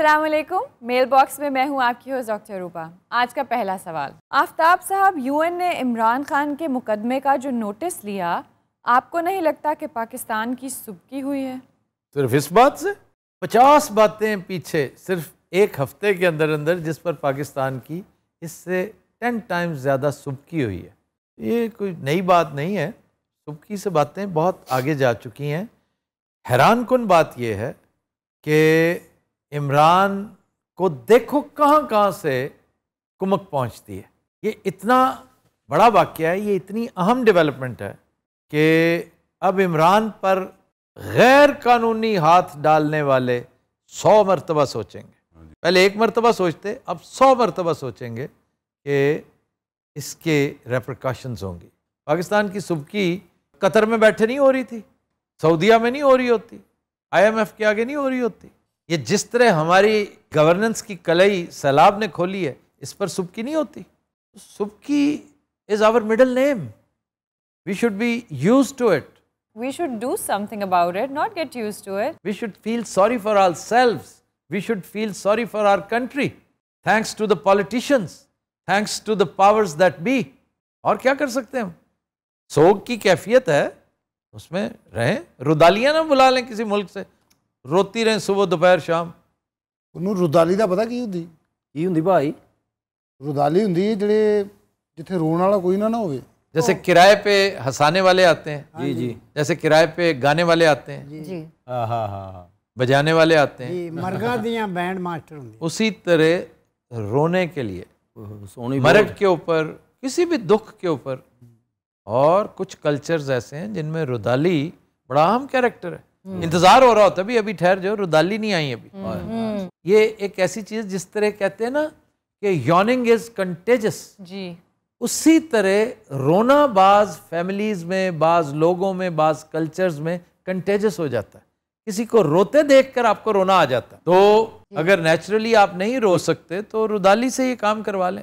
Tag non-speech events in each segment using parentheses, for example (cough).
अस्सलाम वालेकुम mail box में मैं हूं आपकी होस्ट डॉक्टर रूपा आज का पहला सवाल आफ्ताब साहब यूएन ने इमरान खान के मुकदमे का जो नोटिस लिया आपको नहीं लगता कि पाकिस्तान की सुबकी हुई है सिर्फ इस बात से पचास बातें पीछे सिर्फ एक हफ्ते के अंदर अंदर जिस पर पाकिस्तान की इससे टेन टाइम्स ज़्यादा सुबकी हुई है ये कोई नई बात नहीं है सुबकी से बातें बहुत आगे जा चुकी हैं हैरान कन बात यह है कि इमरान को देखो कहाँ कहाँ से कुमक पहुँचती है ये इतना बड़ा वाक्य है ये इतनी अहम डेवलपमेंट है कि अब इमरान पर गैर कानूनी हाथ डालने वाले सौ मरतबा सोचेंगे पहले एक मरतबा सोचते अब सौ मरतबा सोचेंगे कि इसके रेप्रकाशंस होंगी पाकिस्तान की सुबकी कतर में बैठे नहीं हो रही थी सऊदिया में नहीं हो रही होती आईएमएफ के आगे नहीं हो रही होती ये जिस तरह हमारी गवर्नेंस की कलई सैलाब ने खोली है इस पर सुबकी नहीं होती सुबकी is our middle name we should be use to it we should do something about it, not get used to it. We should feel sorry for ourselves. We should feel sorry for our country. Thanks to the politicians. Thanks to the powers that be. और क्या कर सकते हैं हम सोग की कैफियत है उसमें रहें रुदालियां ना बुला लें किसी मुल्क से रोती रहे सुबह दोपहर शाम उन्होंने रुदाली का पता की होंगी की होंगी भाई रुदाली होंगी जेडे जिथे रोने वाला कोई ना ना हो जैसे किराए पे हंसाने वाले आते हैं जी जी जैसे किराए पे गाने वाले आते हैं जी हाँ हाँ हाँ बजाने वाले आते हैं मरगा दिया बैंड मास्टर उसी तरह रोने के लिए मरग के ऊपर किसी भी दुख के ऊपर और कुछ कल्चर्स ऐसे हैं जिनमें रुदाली बड़ा अहम कैरेक्टर है हम्म। इंतजार हो रहा होता भी अभी ठहर जाओ रुदाली नहीं आई अभी हम्म। हम्म। ये एक ऐसी चीज जिस तरह कहते हैं ना कि योनिंग इज कंटेजस जी उसी तरह रोना बाज फैमिलीज में बाज लोगों में बाज कल्चर्स में कंटेजस हो जाता है किसी को रोते देखकर आपको रोना आ जाता है तो अगर नेचुरली आप नहीं रो सकते तो रुदाली से ये काम करवा लें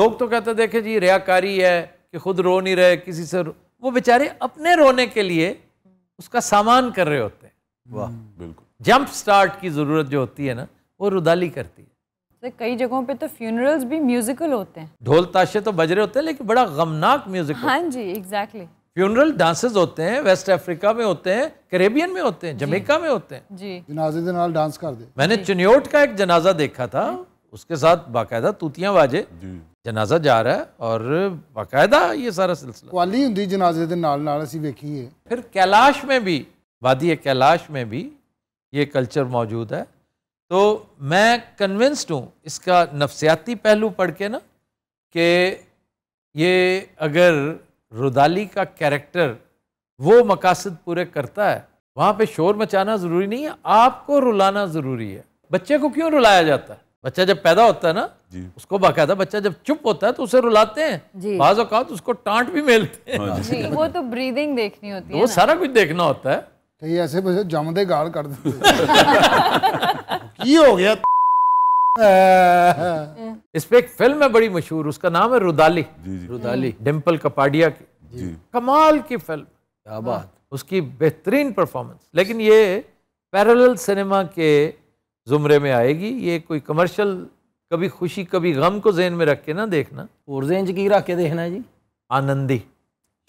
लोग तो कहते देखे जी रियाकारी है कि खुद रो नहीं रहे किसी से रो। वो बेचारे अपने रोने के लिए उसका सामान कर रहे होते हैं हम्म। वाह बिल्कुल जंप स्टार्ट की ज़रूरत जो होती है ना वो रुदाली करती है तो कई जगहों पे तो फ्यूनरल्स भी म्यूजिकल होते हैं ढोल ताशे तो बज रहे होते हैं लेकिन बड़ा गमनाक म्यूजिक हाँ जी एग्जैक्टली फ्यूनरल डांसेस होते हैं वेस्ट अफ्रीका में होते हैं करेबियन में होते हैं जमेका में होते हैं जी जनाजे डांस कर दे मैंने चुनियोट का एक जनाजा देखा था उसके साथ बाकायदा तूतियां बाजे रहा है और बाकायदा ये सारा सिलसिला वाली होंगी जनाजे के नाल नाल असी वेखी है फिर कैलाश में भी वादी कैलाश में भी ये कल्चर मौजूद है तो मैं कन्विंस्ड हूँ इसका नफसियाती पहलू पढ़ के ना कि ये अगर रुदाली का कैरेक्टर वो मकासद पूरे करता है वहाँ पे शोर मचाना ज़रूरी नहीं है आपको रुलाना ज़रूरी है बच्चे को क्यों रुलाया जाता है बच्चा जब पैदा होता है ना उसको बाकायदा बच्चा जब चुप होता है तो उसे रुलाते हैं बाज अवत उसको टांट भी मिलते हैं हाँ जी, वो तो ब्रीदिंग देखनी होती तो है वो सारा कुछ देखना होता है तो ऐसे बच्चे जमदे गाल कर देते (laughs) हो गया तो। (laughs) इस पे एक फिल्म है बड़ी मशहूर उसका नाम है रुदाली जी जी। रुदाली डिम्पल कपाडिया की जी। कमाल की फिल्म क्या बात उसकी बेहतरीन परफॉर्मेंस लेकिन ये पैरेलल सिनेमा के ज़ुमरे में आएगी ये कोई कमर्शल कभी खुशी कभी गम को जेन में रख के ना देखना और जेन की रख के देखना जी आनंदी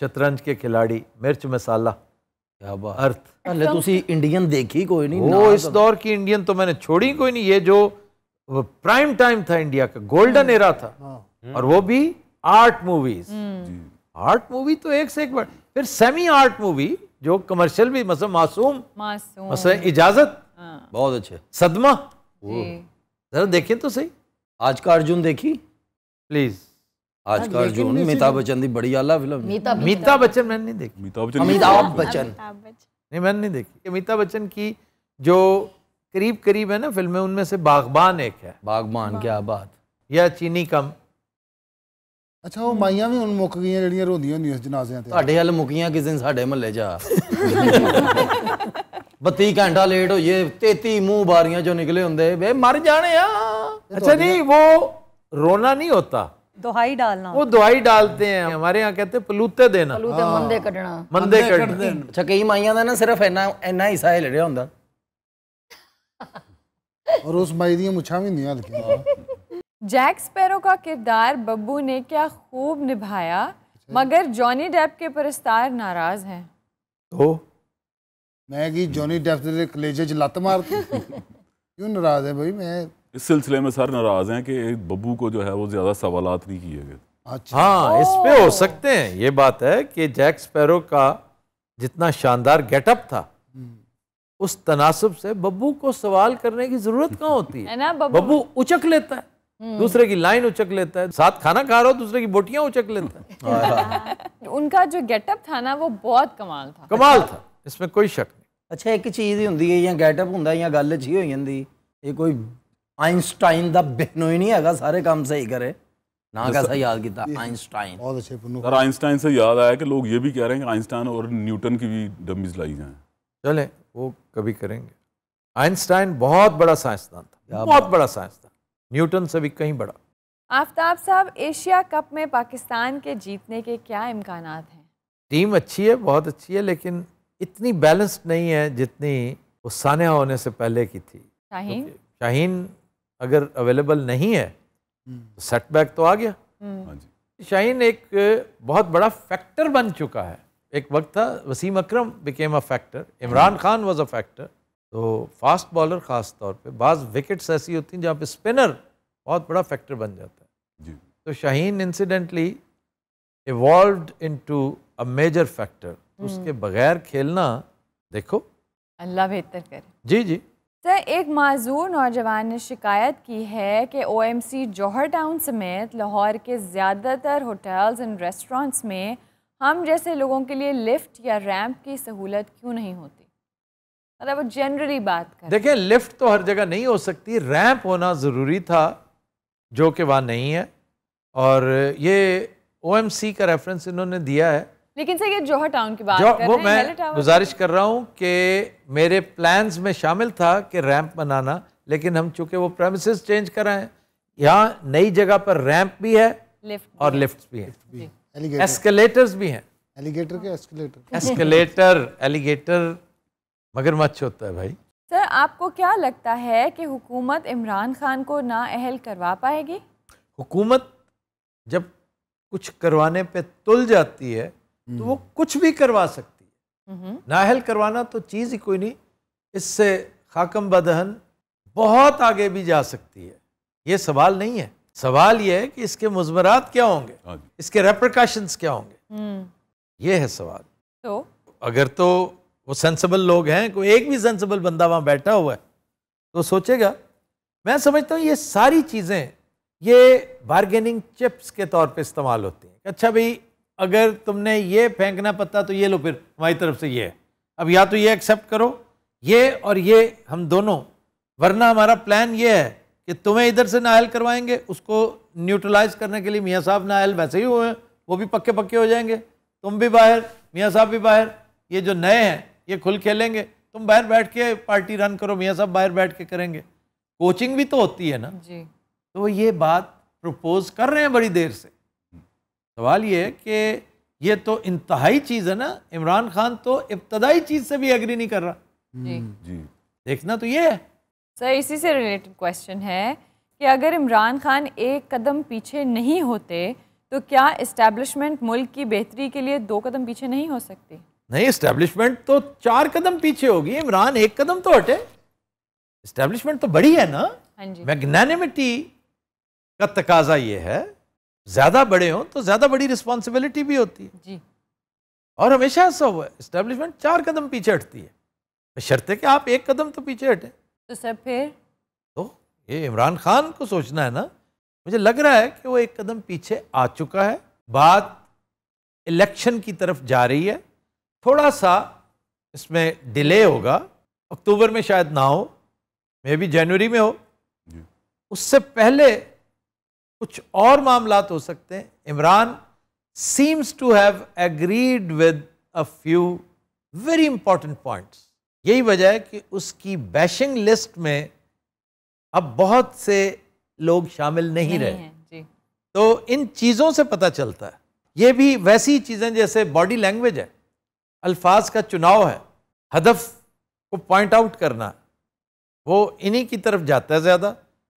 शतरंज के खिलाड़ी मिर्च मसाला क्या बात अर्थ पहले तुसी इंडियन देखी कोई नहीं वो इस तो- दौर की इंडियन तो मैंने छोड़ी कोई नहीं ये जो प्राइम टाइम था इंडिया का गोल्डन हम्म। एरा था हाँ। हम्म। और वो भी आर्ट मूवीज आर्ट मूवी तो एक से एक बार फिर सेमी आर्ट मूवी जो कमर्शियल भी मतलब मासूम मासूम मतलब इजाजत बहुत अच्छे सदमा जरा देखें तो सही आज का अर्जुन देखी प्लीज आज हाँ, का अर्जुन अमिताभ बच्चन की बड़ी आला फिल्म अमिताभ बच्चन मैंने नहीं देखी अमिताभ बच्चन अमिताभ बच्चन नहीं मैंने नहीं देखी अमिताभ बच्चन की जो करीब करीब है ना फिल्में उनमें से बागबान एक है बागबान क्या बात या चीनी कम अच्छा वो माइया भी उन मुक गई ਜਿਹੜੀਆਂ ਰੋਂਦੀਆਂ ਹੁੰਦੀਆਂ जनाजे ਤੇ ਤੁਹਾਡੇ ਹਲ ਮੁੱਕੀਆਂ ਕਿਸੇ ਦਿਨ ਸਾਡੇ ਮਹੱਲੇ ਜਾ ਬੱਤੀ ਘੰਟਾ ਲੇਟ ਹੋਈਏ 33 ਮੂੰਹ ਬਾਰੀਆਂ ਚੋਂ ਨਿਕਲੇ ਹੁੰਦੇ ਬੇ ਮਰ ਜਾਣੇ ਆ अच्छा नहीं वो रोना नहीं होता दुहाई डालना वो दवाई डालते हैं हमारे यहाँ कहते हैं पलूते देना ਪਲੂਤੇ ਮੰਦੇ ਕੱਢਣਾ मंदे ਕੱਢ ਦੇਣ ਅੱਛਾ ਕਈ ਮਾਈਆਂ ਦਾ ਨਾ ਸਿਰਫ ਇੰਨਾ ਇੰਨਾ ਹਿੱਸਾ ਹਿਲ ਰਿਹਾ और उस माई दी मुछा भी नहीं हल्की (laughs) जैक स्पैरो का किरदार बब्बू ने क्या खूब निभाया अच्छा मगर जॉनी डेप के परस्तार नाराज हैं तो मैं कि जॉनी डेफ कलेजे च लत मार क्यों नाराज़ है भाई मैं इस सिलसिले में सर नाराज़ हैं कि बब्बू को जो है वो ज़्यादा सवाल नहीं किए गए अच्छा हाँ इस पे हो सकते हैं ये बात है कि जैक स्पैरो का जितना शानदार गेटअप था उस तनासब से बब्बू को सवाल करने की जरूरत कहाँ होती है बब्बू उचक लेता है हम्म। दूसरे की लाइन उचक लेता है साथ खाना खा रहा हो दूसरे की बोटियां उचक लेता है (laughs) उनका जो गेटअप था ना वो बहुत कमाल था कमाल था इसमें कोई शक नहीं अच्छा एक चीज ही होंगी ਹੈ ਜਾਂ ਗੈਟਅਪ ਹੁੰਦਾ ਜਾਂ ਗੱਲ ਜੀ ना कैसा याद किया आइंस्टाइन सर आइंस्टाइन से याद आया कि लोग ये भी कह रहे हैं कि आइंस्टाइन और न्यूटन की भी डमीज लाई चले वो कभी करेंगे आइंस्टाइन बहुत बड़ा साइंसदान था बहुत बड़ा साइंसदान न्यूटन से भी कहीं बड़ा आफ्ताब साहब एशिया कप में पाकिस्तान के जीतने के क्या इम्कान हैं टीम अच्छी है बहुत अच्छी है लेकिन इतनी बैलेंस्ड नहीं है जितनी वो सान्या होने से पहले की थी शाहीन तो शाहीन अगर अवेलेबल नहीं है हम्म। तो सेटबैक तो आ गया हम्म। हाँ शाहीन एक बहुत बड़ा फैक्टर बन चुका है एक वक्त था Wasim Akram became a factor Imran Khan was a factor तो फास्ट बॉलर ख़ास तौर पे बाज़ विकेट्स ऐसी होती हैं जहाँ पे स्पिनर बहुत बड़ा फैक्टर बन जाता है जी। तो Shaheen incidentally evolve into a major factor उसके बगैर खेलना देखो अल्लाह बेहतर करे जी जी सर तो एक माजूर नौजवान ने शिकायत की है कि ओ एम सी जौहर टाउन समेत लाहौर के ज़्यादातर होटल्स एंड रेस्टोरेंट्स में हम जैसे लोगों के लिए लिफ्ट या रैंप की सहूलत क्यों नहीं होती मतलब वो जनरली बात कर देखिए लिफ्ट तो हर जगह नहीं हो सकती रैंप होना ज़रूरी था जो कि वहाँ नहीं है और ये ओ एम सी का रेफरेंस इन्होंने दिया है लेकिन सर ये जोहर टाउन की बात जो, कर वो रहे हैं मैं गुजारिश कर रहा हूँ कि मेरे प्लान्स में शामिल था कि रैंप बनाना लेकिन हम चूंकि वो प्रेमिसेस चेंज कराएं यहाँ नई जगह पर रैंप भी है लिफ्ट और लिफ्ट भी है एस्केलेटर्स भी हैं एलिगेटर के एस्केलेटर एस्केलेटर एलिगेटर मगर मच्छ होता है भाई सर आपको क्या लगता है कि हुकूमत इमरान खान को ना अहल करवा पाएगी हुकूमत जब कुछ करवाने पे तुल जाती है तो हम्म। वो कुछ भी करवा सकती है हम्म। नाहल करवाना तो चीज़ ही कोई नहीं इससे खाकम बदहन बहुत आगे भी जा सकती है ये सवाल नहीं है सवाल यह है कि इसके मुजमरात क्या होंगे हाँ इसके रेप्रिकॉशन क्या होंगे हम्म। ये है सवाल तो अगर तो वो सेंसिबल लोग हैं कोई एक भी सेंसिबल बंदा वहां बैठा हुआ है तो सोचेगा मैं समझता हूँ ये सारी चीज़ें ये बारगेनिंग चिप्स के तौर पे इस्तेमाल होती हैं अच्छा भाई अगर तुमने ये फेंकना पत्ता तो ये लो फिर हमारी तरफ से ये है अब या तो ये एक्सेप्ट करो ये और ये हम दोनों वरना हमारा प्लान ये है कि तुम्हें इधर से नायल करवाएंगे उसको न्यूट्रलाइज करने के लिए मियाँ साहब नायल वैसे ही हुए हैं वो भी पक्के पक्के हो जाएंगे तुम भी बाहर मियाँ साहब भी बाहर ये जो नए हैं ये खुल खेलेंगे तुम बाहर बैठ के पार्टी रन करो मियाँ साहब बाहर बैठ के करेंगे कोचिंग भी तो होती है ना जी तो ये बात प्रपोज कर रहे हैं बड़ी देर से सवाल ये है कि ये तो इंतहाई चीज़ है ना इमरान खान तो इब्तदाई चीज़ से भी एग्री नहीं कर रहा जी, हम्म, जी। देखना तो ये है सर इसी से रिलेटेड क्वेश्चन है कि अगर इमरान खान एक कदम पीछे नहीं होते तो क्या इस्टेब्लिशमेंट मुल्क की बेहतरी के लिए दो कदम पीछे नहीं हो सकती नहीं इस्टेब्लिशमेंट तो चार कदम पीछे होगी इमरान एक कदम तो हटे इस्टेब्लिशमेंट तो बड़ी है ना हाँ जी मैग्नानिमिटी का तकाजा ये है ज़्यादा बड़े हों तो ज़्यादा बड़ी रिस्पॉन्सिबिलिटी भी होती है जी और हमेशा ऐसा हुआ है इस्टेब्लिशमेंट चार कदम पीछे हटती है बशर्ते तो कि आप एक कदम तो पीछे हटें तो सर फिर तो ये इमरान खान को सोचना है ना मुझे लग रहा है कि वो एक कदम पीछे आ चुका है बात इलेक्शन की तरफ जा रही है थोड़ा सा इसमें डिले होगा अक्टूबर में शायद ना हो मे बी जनवरी में हो उससे पहले कुछ और मामला हो सकते हैं Imran seems to have agreed with a few very important points यही वजह है कि उसकी बैशिंग लिस्ट में अब बहुत से लोग शामिल नहीं, नहीं रहे तो इन चीज़ों से पता चलता है ये भी वैसी चीज़ें जैसे बॉडी लैंग्वेज है अल्फाज का चुनाव है हदफ को पॉइंट आउट करना वो इन्हीं की तरफ जाता है ज़्यादा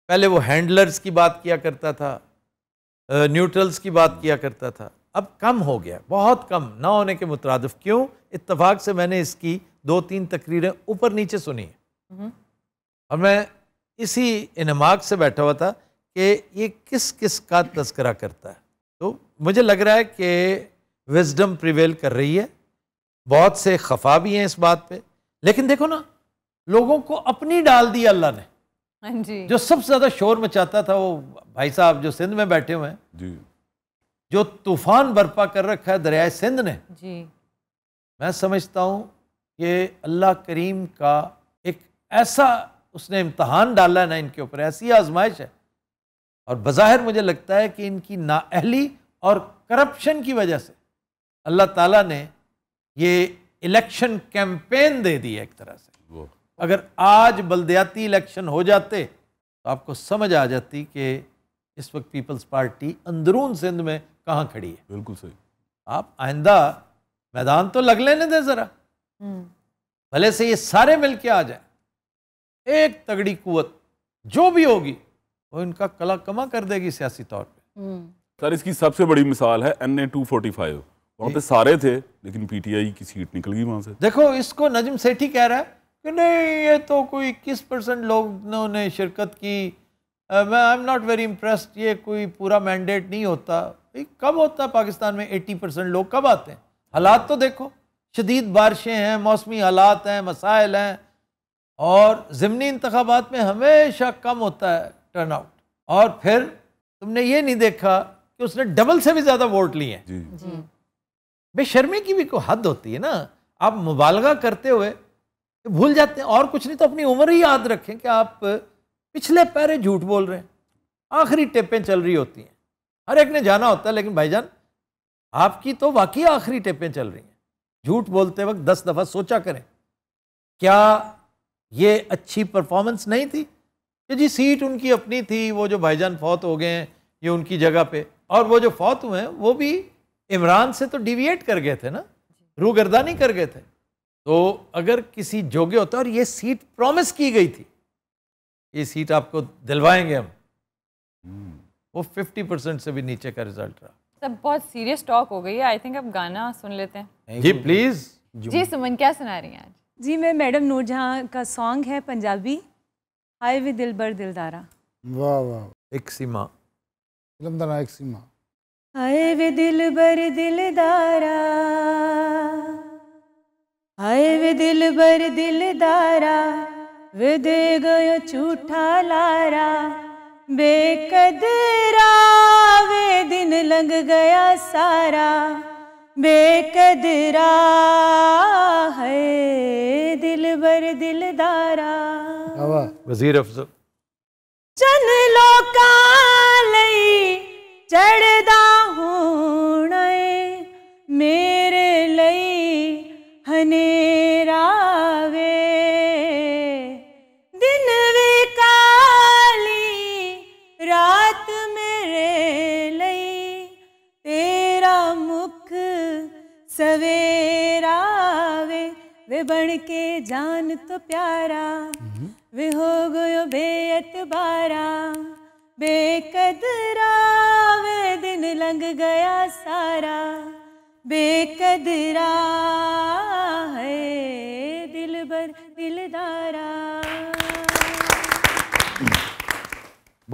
पहले वो हैंडलर्स की बात किया करता था न्यूट्रल्स की बात किया करता था अब कम हो गया बहुत कम ना होने के मुतरदफ क्यों इतफाक़ से मैंने इसकी दो तीन तकरीरें ऊपर नीचे सुनी हम्म। और मैं इसी इनमाक से बैठा हुआ था कि ये किस किस का तस्करा करता है तो मुझे लग रहा है कि विजडम प्रिवेल कर रही है बहुत से खफा भी हैं इस बात पे लेकिन देखो ना लोगों को अपनी डाल दी अल्लाह ने हाँ जी जो सबसे ज़्यादा शोर मचाता था वो भाई साहब जो सिंध में बैठे हुए हैं जी जो तूफान बर्पा कर रखा है दरियाए सिंध ने जी मैं समझता हूँ कि अल्लाह करीम का एक ऐसा उसने इम्तहान डाला है ना इनके ऊपर ऐसी आजमाइश है और बाहिर मुझे लगता है कि इनकी नाअहली और करप्शन की वजह से अल्लाह ताला ने ये इलेक्शन कैंपेन दे दी है एक तरह से अगर आज बलदयाती इलेक्शन हो जाते तो आपको समझ आ जाती कि इस वक्त पीपल्स पार्टी अंदरून सिंध में कहाँ खड़ी है बिल्कुल सही आप आइंदा मैदान तो लग लेने दें ज़रा हम्म। भले से ये सारे मिल के आ जाए एक तगड़ी कुत जो भी होगी वो इनका कला कमा कर देगी सियासी तौर पे हम्म। सर इसकी सबसे बड़ी मिसाल है N A two forty five वहां पे सारे थे लेकिन पीटीआई की सीट निकल गई वहां से देखो इसको नजम सेठी कह रहा है कि नहीं ये तो कोई इक्कीस परसेंट लोगों ने शिरकत की मैं I am not very impressed ये कोई पूरा मैंडेट नहीं होता भाई कब होता है पाकिस्तान में एट्टी परसेंट लोग कब आते हैं हालात तो देखो शदीद बारिशें हैं मौसमी हालात हैं मसाइल हैं और ज़मनी इंतबात में हमेशा कम होता है टर्न आउट और फिर तुमने ये नहीं देखा कि उसने डबल से भी ज़्यादा वोट लिए हैं बेशर्मी की भी कोई हद होती है ना आप मुबालगा करते हुए भूल जाते हैं और कुछ नहीं तो अपनी उम्र ही याद रखें कि आप पिछले पैरे झूठ बोल रहे हैं आखिरी टेपें चल रही होती हैं हर एक ने जाना होता है लेकिन भाईजान आपकी तो वाकई आखिरी टेपें चल रही हैं झूठ बोलते वक्त दस दफ़ा सोचा करें क्या ये अच्छी परफॉर्मेंस नहीं थी कि जी सीट उनकी अपनी थी वो जो भाईजान फौत हो गए हैं ये उनकी जगह पे और वो जो फौत हुए हैं वो भी इमरान से तो डिविएट कर गए थे ना रूगर्दानी कर गए थे तो अगर किसी जोगे होता और ये सीट प्रॉमिस की गई थी ये सीट आपको दिलवाएंगे हम वो 50 परसेंट से भी नीचे का रिजल्ट रहा सब बहुत सीरियस टॉक हो गई है आई थिंक अब गाना सुन लेते हैं जी प्लीज जी सुमन क्या सुना रही हैं आज जी मैं मैडम नूरजहा का सॉन्ग है पंजाबी हाय वे दिल बर दिलदारा वाह वाह एक सीमा फिल्म एक सीमा हाय वे दिल बर दिलदारा हाय वे दिल भर दिल दारा वे दे गयो झूठा लारा बेकदरा वे दिन लग गया सारा बेकदरा है दिल बर दिल दारा वजीर अफजल चन लोका लई चढ़दा हूं मेरे लई रावे दिन वे काली रात मेरे लई तेरा मुख सवेरा वे वे बन के जान तो प्यारा हम्म। वे हो गयो बेअतबारा बेकदरा वे दिन लग गया सारा बेकदरा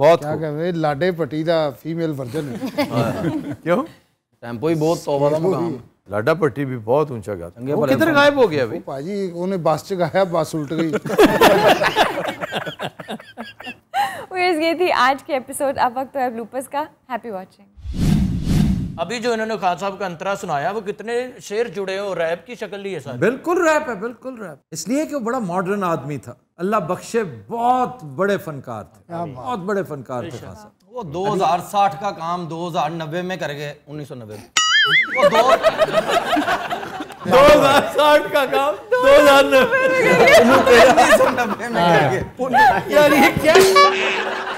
ਬਹੁਤ ਕੀ ਕਹਿੰਦੇ ਲਾਡੇ ਪੱਟੀ ਦਾ ਫੀਮੇਲ ਵਰਜਨ ਹੈ ਕਿਉਂ ਟੈਂਪੋ ਹੀ ਬਹੁਤ ਤੋਬਾ ਦਾ ਮੁਕਾਮ ਲਾਡਾ ਪੱਟੀ ਵੀ ਬਹੁਤ ਉੱਚਾ ਗਾ ਉਹ ਕਿੱਧਰ ਗਾਇਬ ਹੋ ਗਿਆ ਵੀ ਭਾਜੀ ਉਹਨੇ ਬੱਸ ਚ ਗਾਇਆ ਬੱਸ ਉਲਟ ਗਈ वेयर्स ये थी आज के एपिसोड अब वक्त है लूपस का हैप्पी वाचिंग अभी जो इन्होंने खान साहब का अंतरा सुनाया वो कितने शेर जुड़े हो रैप की शक्ल ली है सर बिल्कुल रैप है बिल्कुल रैप इसलिए कि वो बड़ा मॉडर्न आदमी था अल्लाह बख्शे बहुत बड़े फनकार थे बहुत बड़े फनकार थे खान साहब वो 2060 का काम 2090 में कर गए 1990 में वो दो हजार साठ का काम दो हजार नब्बे में यार ये क्या